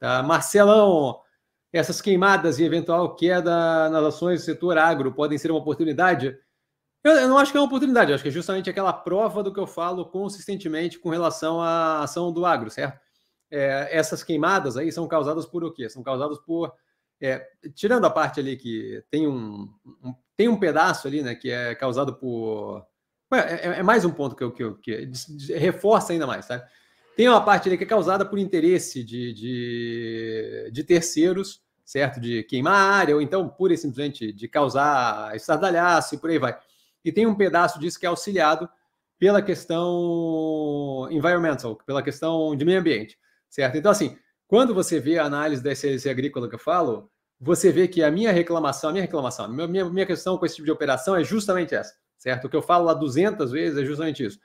Tá? Marcelão, essas queimadas e eventual queda nas ações do setor agro podem ser uma oportunidade? Eu, eu não acho que é uma oportunidade, acho que é justamente aquela prova do que eu falo consistentemente com relação à ação do agro, certo? É, essas queimadas aí são causadas por o quê? São causadas por. É, tirando a parte ali que tem um, um, tem um pedaço ali, né, que é causado por. É, é, é mais um ponto que eu. Que, que reforça ainda mais, sabe? Tá? Tem uma parte ali que é causada por interesse de, de, de terceiros, certo? De queimar a área, ou então pura e simplesmente de causar estardalhaço e por aí vai. E tem um pedaço disso que é auxiliado pela questão environmental, pela questão de meio ambiente, certo? Então, assim, quando você vê a análise da SLC agrícola que eu falo, você vê que a minha reclamação, a minha reclamação, a minha, minha questão com esse tipo de operação é justamente essa, certo? O que eu falo lá 200 vezes é justamente isso.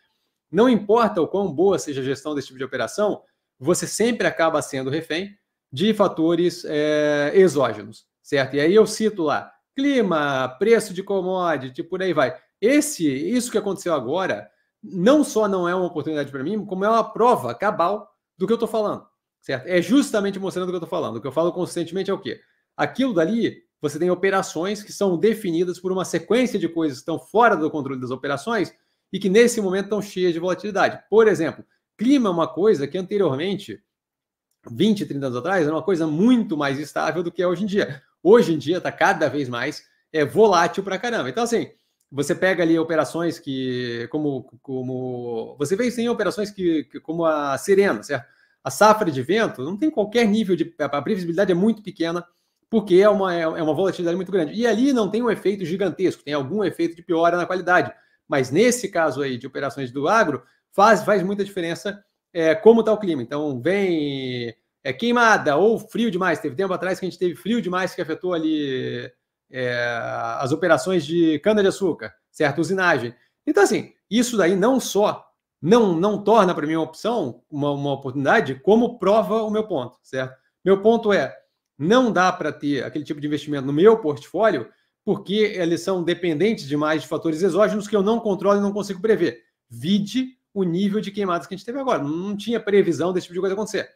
Não importa o quão boa seja a gestão desse tipo de operação, você sempre acaba sendo refém de fatores é, exógenos, certo? E aí eu cito lá clima, preço de commodity, por aí vai. Esse, isso que aconteceu agora, não só não é uma oportunidade para mim, como é uma prova cabal do que eu estou falando, certo? É justamente mostrando o que eu estou falando. O que eu falo consistentemente é o quê? Aquilo dali, você tem operações que são definidas por uma sequência de coisas que estão fora do controle das operações e que nesse momento estão cheias de volatilidade. Por exemplo, clima é uma coisa que anteriormente, 20, 30 anos atrás, era uma coisa muito mais estável do que é hoje em dia. Hoje em dia está cada vez mais é, volátil para caramba. Então, assim, você pega ali operações que, como, como você vê isso em operações que, que, como a Serena, certo? A safra de vento não tem qualquer nível de a previsibilidade é muito pequena porque é uma é, é uma volatilidade muito grande e ali não tem um efeito gigantesco, tem algum efeito de piora na qualidade, mas nesse caso aí de operações do agro, faz, faz muita diferença é, como está o clima. Então, vem é, queimada ou frio demais. Teve tempo atrás que a gente teve frio demais que afetou ali é, as operações de cana-de-açúcar, certo usinagem. Então, assim, isso daí não só não, não torna para mim uma opção, uma, uma oportunidade, como prova o meu ponto, certo? Meu ponto é, não dá para ter aquele tipo de investimento no meu portfólio porque eles são dependentes demais de fatores exógenos que eu não controlo e não consigo prever. Vide o nível de queimadas que a gente teve agora. Não tinha previsão desse tipo de coisa acontecer.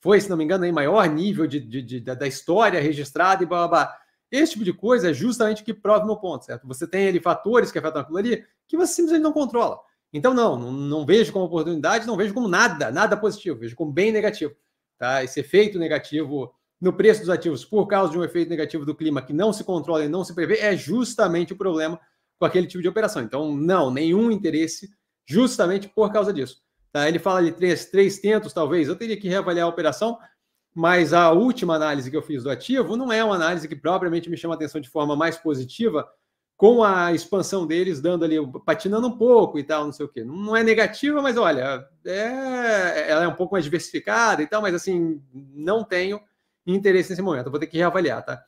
Foi, se não me engano, o maior nível de, de, de, da história registrada e blá, blá, blá. Esse tipo de coisa é justamente o que prova o meu ponto, certo? Você tem ali fatores que afetam aquilo ali que você simplesmente não controla. Então, não, não, não vejo como oportunidade, não vejo como nada, nada positivo, vejo como bem negativo. Tá? Esse efeito negativo no preço dos ativos por causa de um efeito negativo do clima que não se controla e não se prevê é justamente o problema com aquele tipo de operação. Então, não, nenhum interesse justamente por causa disso. Tá? Ele fala de três, três tentos, talvez. Eu teria que reavaliar a operação, mas a última análise que eu fiz do ativo não é uma análise que propriamente me chama atenção de forma mais positiva, com a expansão deles dando ali, patinando um pouco e tal, não sei o quê. Não é negativa, mas olha, é, ela é um pouco mais diversificada e tal, mas assim, não tenho interesse nesse momento. vou ter que reavaliar, tá?